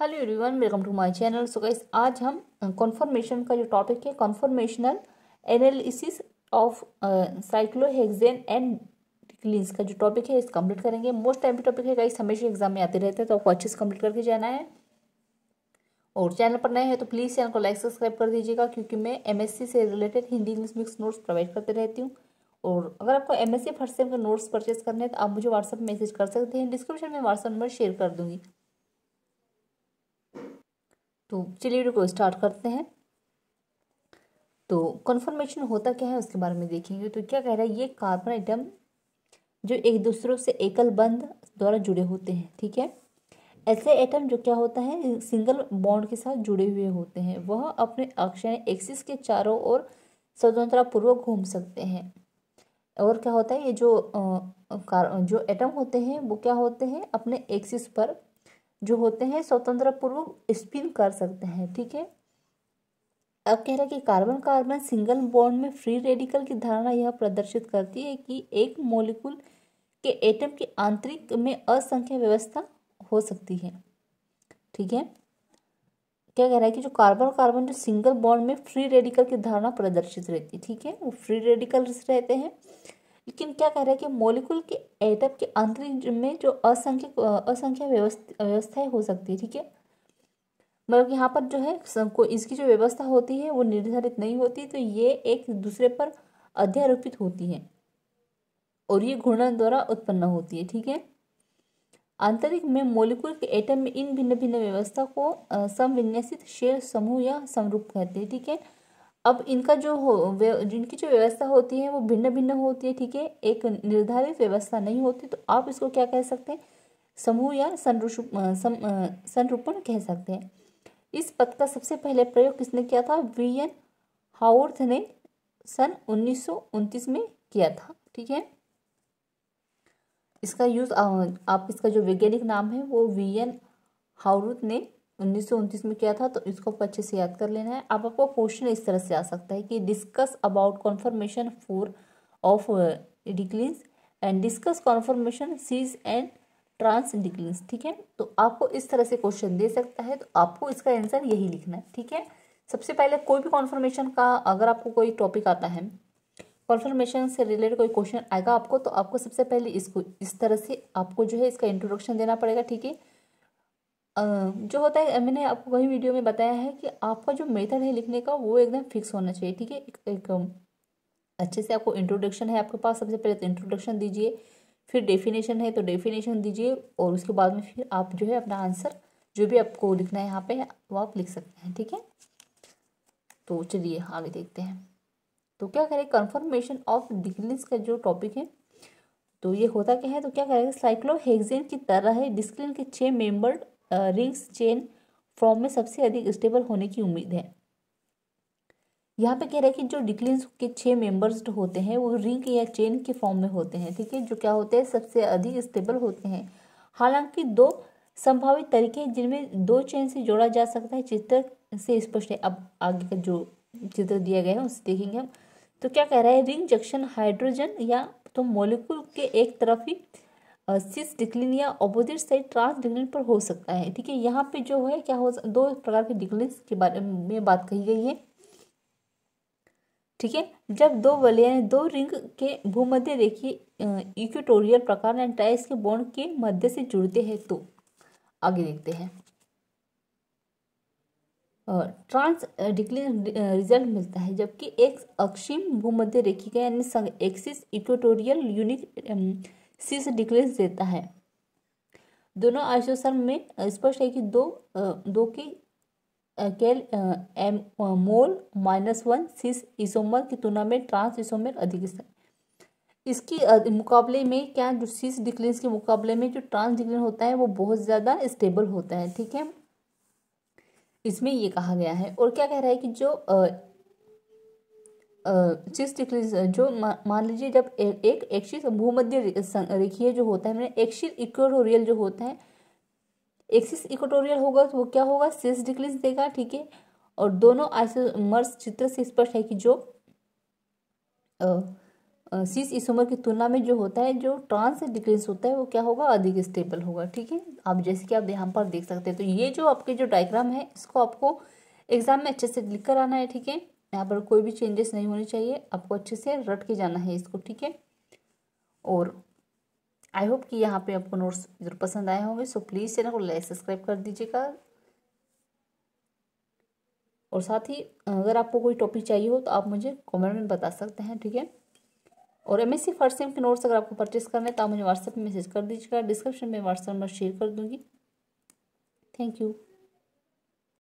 Hello everyone welcome to my channel so guys आज हम conformation का जो टॉपिक है conformational analysis of cyclohexane and क्लींस का जो टॉपिक है इस कंप्लीट करेंगे मोस्ट टाइम टॉपिक है गाइस हमेशा एग्जाम में आते रहते हैं तो आपको अच्छे से कंप्लीट करके जाना है और चैनल पर नए हैं तो प्लीज़ चैनल को लाइक सब्सक्राइब कर दीजिएगा क्योंकि मैं सी से related Hindi English mix notes provide करते रहती हूँ और अगर आपको M S C first sem के नोट्स परचेस करने हैं तो आप मुझे व्हाट्सअप मैसेज कर सकते हैं डिस्क्रिप्शन में व्हाट्सअप नंबर शेयर कर दूँगी तो चलिए वीडियो को स्टार्ट करते हैं तो कन्फर्मेशन होता क्या है उसके बारे में देखेंगे तो क्या कह रहा है ये कार्बन आइटम जो एक दूसरों से एकल बंद द्वारा जुड़े होते हैं ठीक है ऐसे एटम जो क्या होता है सिंगल बॉन्ड के साथ जुड़े हुए होते हैं वह अपने अक्षय एक्सिस के चारों ओर स्वतंत्रतापूर्वक घूम सकते हैं और क्या होता है ये जो आ, कार, जो एटम होते हैं वो क्या होते हैं अपने एक्सिस पर जो होते हैं स्वतंत्र पूर्वक स्पिन कर सकते हैं ठीक है अब कह रहा है कि कार्बन कार्बन सिंगल बॉन्ड में फ्री रेडिकल की धारणा यह प्रदर्शित करती है कि एक मोलिकुल के एटम के आंतरिक में असंख्य व्यवस्था हो सकती है ठीक है क्या कह रहा है कि जो कार्बन कार्बन जो सिंगल बॉन्ड में फ्री रेडिकल की धारणा प्रदर्शित रहती है ठीक है वो फ्री रेडिकल रहते हैं लेकिन क्या कह रहा है कि मॉलिक्यूल के एटम के आंतरिक में जो असंख्य असंख्या व्यवस्थाएं हो सकती है ठीक है मतलब यहाँ पर जो है को इसकी जो व्यवस्था होती है वो निर्धारित नहीं होती तो ये एक दूसरे पर अध्यारोपित होती है और ये घूर्णन द्वारा उत्पन्न होती है ठीक है आंतरिक में मोलिकुल के एटम में इन भिन्न भिन्न व्यवस्था को समविन्यासित शेर समूह या समरूप कहते हैं ठीक है थीके? अब इनका जो हो जिनकी जो व्यवस्था होती है वो भिन्न भिन्न होती है ठीक है एक निर्धारित व्यवस्था नहीं होती तो आप इसको क्या कह सकते हैं समूह या संरूपण कह सकते हैं इस पद का सबसे पहले प्रयोग किसने किया था वी एन हाउर्थ ने सन उन्नीस में किया था ठीक है इसका यूज आप इसका जो वैज्ञानिक नाम है वो वी एन हाउरुथ ने उन्नीस में क्या था तो इसको आपको अच्छे से याद कर लेना है अब आपको क्वेश्चन इस तरह से आ सकता है कि discuss about conformation four of decalin and discuss conformation cis and trans decalin ठीक है तो आपको इस तरह से क्वेश्चन दे सकता है तो आपको इसका आंसर यही लिखना है ठीक है सबसे पहले कोई भी कॉन्फर्मेशन का अगर आपको कोई टॉपिक आता है कॉन्फर्मेशन से रिलेटेड कोई क्वेश्चन आएगा आपको तो आपको सबसे पहले इसको इस तरह से आपको जो है इसका इंट्रोडक्शन देना पड़ेगा ठीक है जो होता है मैंने आपको कहीं वीडियो में बताया है कि आपका जो मेथड है लिखने का वो एकदम फिक्स होना चाहिए ठीक है एक, एक अच्छे से आपको इंट्रोडक्शन है आपके पास सबसे पहले तो इंट्रोडक्शन दीजिए फिर डेफिनेशन है तो डेफिनेशन दीजिए और उसके बाद में फिर आप जो है अपना आंसर जो भी आपको लिखना है यहाँ पे वो आप लिख सकते हैं ठीक है तो चलिए आगे देखते हैं तो क्या करें कन्फर्मेशन ऑफ डिक्लिन्स का जो टॉपिक है तो ये होता क्या है तो क्या करेगा साइक्लोहेक्सेन की तरह है डिस्क्लिन के छः मेंबर रिंग्स चेन फॉर्म में सबसे अधिक स्टेबल होने की उम्मीद है यहाँ पे कह रहा है कि जो डिक्लिन के छः मेंबर्स होते हैं वो रिंग या चेन के फॉर्म में होते हैं ठीक है जो क्या होते हैं सबसे अधिक स्टेबल होते हैं हालांकि दो संभावित तरीके हैं जिनमें दो चेन से जोड़ा जा सकता है चित्र से स्पष्ट है अब आगे का जो चित्र दिया गया है उसे देखेंगे हम तो क्या कह रहा है रिंग जंक्शन हाइड्रोजन या तो मोलिकुल के एक तरफ ही सिस डिक्लिन या अपोजिट साइड ट्रांस डिक्लिन पर हो सकता है ठीक है यहाँ पे जो है क्या हो दो प्रकार के डिक्लिन के बारे में बात कही गई है ठीक है जब दो वलय दो रिंग के भूमध्य रेखी इक्वेटोरियल प्रकार एंड टाइस के बॉन्ड के मध्य से जुड़ते हैं तो आगे देखते हैं ट्रांस डिक्लिन रिजल्ट मिलता है जबकि एक अक्षिम भूमध्य रेखी का यानी axis equatorial unique six degrees देता है दोनों आइसोसर्म में स्पष्ट है कि दो दो k cal M mol minus one cis isomer की तुलना में ट्रांस इसोमर अधिक है इसकी मुकाबले में क्या जो सिस डिक्लिन के मुकाबले में जो ट्रांस डिक्लिन होता है वो बहुत ज़्यादा स्टेबल होता है ठीक है इसमें ये कहा गया है और क्या कह रहा है कि जो डिग्री जो मान लीजिए जब एक एक्सिस भूमध्य रेखीय जो होता है मैंने मतलब एक्सिस इक्वेटोरियल जो होता है एक्सिस इक्वेटोरियल होगा तो वो क्या होगा सिक्स डिग्रीज देगा ठीक है और दोनों आइसोमर्स चित्र से स्पष्ट है कि जो सीस इसोमर की तुलना में जो होता है जो ट्रांस डिक्रीज होता है वो क्या होगा अधिक स्टेबल होगा ठीक है आप जैसे कि आप यहाँ पर देख सकते हैं तो ये जो आपके जो डायग्राम है इसको आपको एग्जाम में अच्छे से लिख कर आना है ठीक है यहाँ पर कोई भी चेंजेस नहीं होने चाहिए आपको अच्छे से रट के जाना है इसको ठीक है और आई होप कि यहाँ पे आपको नोट्स जरूर पसंद आए होंगे सो प्लीज़ चैनल को लाइक सब्सक्राइब कर दीजिएगा और साथ ही अगर आपको कोई टॉपिक चाहिए हो तो आप मुझे कमेंट में बता सकते हैं ठीक है और M S C first sem के नोट्स अगर आपको परचेस करना हैं तो आप मुझे व्हाट्सएप में मैसेज कर दीजिएगा डिस्क्रिप्शन में व्हाट्सएप नंबर शेयर कर दूँगी थैंक यू